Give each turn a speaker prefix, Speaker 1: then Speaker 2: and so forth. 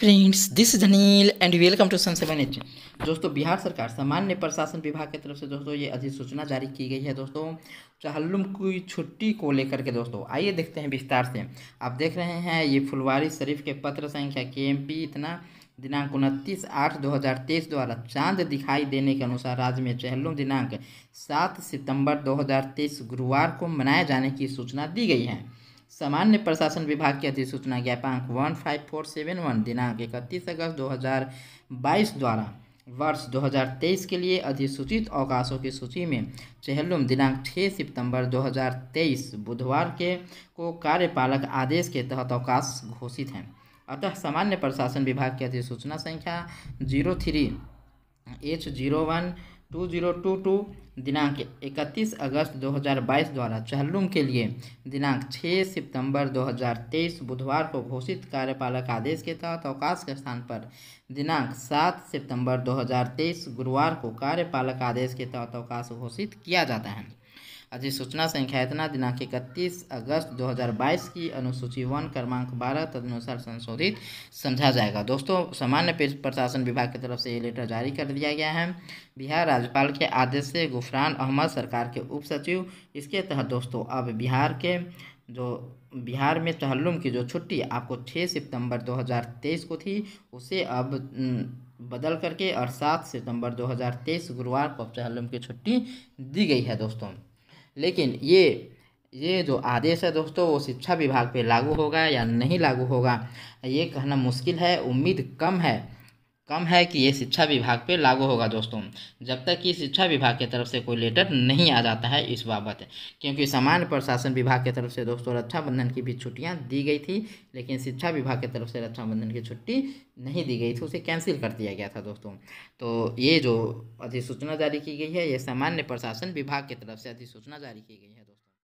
Speaker 1: friends this is Anil and welcome to sun seven H दोस्तों बिहार सरकार सामान्य प्रशासन विभाग की तरफ से दोस्तों ये अधिसूचना जारी की गई है दोस्तों चहल्लुम की छुट्टी को लेकर के दोस्तों आइए देखते हैं विस्तार से आप देख रहे हैं ये फुलवारी शरीफ के पत्र संख्या के एम पी इतना दिनांक उनतीस आठ दो हज़ार तेईस द्वारा चांद दिखाई देने के अनुसार राज्य में चहल्लुम दिनांक सात सितंबर दो हज़ार तेईस गुरुवार को मनाए जाने की सूचना दी गई है सामान्य प्रशासन विभाग की अधिसूचना ज्ञापांक one five four seven one दिनांक इकतीस अगस्त दो हज़ार बाईस द्वारा वर्ष 2023 के लिए अधिसूचित अवकाशों की सूची में चेहलुम दिनांक 6 सितंबर 2023 बुधवार के को कार्यपालक आदेश के तहत अवकाश घोषित हैं अतः सामान्य प्रशासन विभाग की अधिसूचना संख्या zero three H zero one 2022 दिनांक 31 अगस्त 2022 द्वारा चहलुम के लिए दिनांक 6 सितंबर 2023 बुधवार को घोषित कार्यपालक आदेश के तहत अवकाश के स्थान पर दिनांक 7 सितंबर 2023 गुरुवार को कार्यपालक आदेश के तहत अवकाश घोषित किया जाता है अधिसूचना संख्या इतना दिनांक इकतीस अगस्त 2022 की अनुसूची वन क्रमांक बारह तदनुसार संशोधित समझा जाएगा दोस्तों सामान्य प्रशासन विभाग की तरफ से ये लेटर जारी कर दिया गया है बिहार राज्यपाल के आदेश से गुफरान अहमद सरकार के उप सचिव इसके तहत दोस्तों अब बिहार के जो बिहार में तहल्लुम की जो छुट्टी आपको छः सितंबर 2023 को थी उसे अब बदल करके और सात सितंबर 2023 गुरुवार को अब तहल्लुम की छुट्टी दी गई है दोस्तों लेकिन ये ये जो आदेश है दोस्तों वो शिक्षा विभाग पे लागू होगा या नहीं लागू होगा ये कहना मुश्किल है उम्मीद कम है कम है कि ये शिक्षा विभाग पे लागू होगा दोस्तों जब तक कि शिक्षा विभाग की तरफ से कोई लेटर नहीं आ जाता है इस बाबत क्योंकि सामान्य प्रशासन विभाग की तरफ से दोस्तों रक्षाबंधन की भी छुट्टियां दी गई थी लेकिन शिक्षा विभाग की तरफ से रक्षाबंधन की छुट्टी नहीं दी गई थी उसे कैंसिल कर दिया गया था दोस्तों तो ये जो अधिसूचना जारी की गई है ये सामान्य प्रशासन विभाग की तरफ से अधिसूचना जारी की गई है